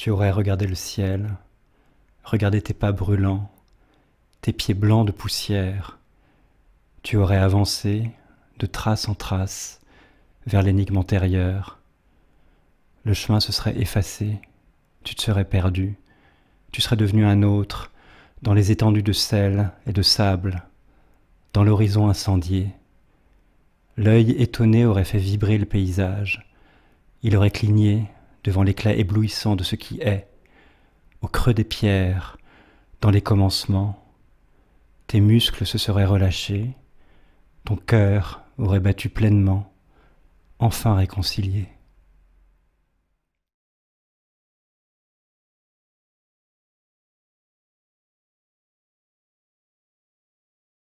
tu aurais regardé le ciel, regardé tes pas brûlants, tes pieds blancs de poussière, tu aurais avancé de trace en trace vers l'énigme antérieure. Le chemin se serait effacé, tu te serais perdu, tu serais devenu un autre dans les étendues de sel et de sable, dans l'horizon incendié. L'œil étonné aurait fait vibrer le paysage, il aurait cligné devant l'éclat éblouissant de ce qui est, au creux des pierres, dans les commencements, tes muscles se seraient relâchés, ton cœur aurait battu pleinement, enfin réconcilié.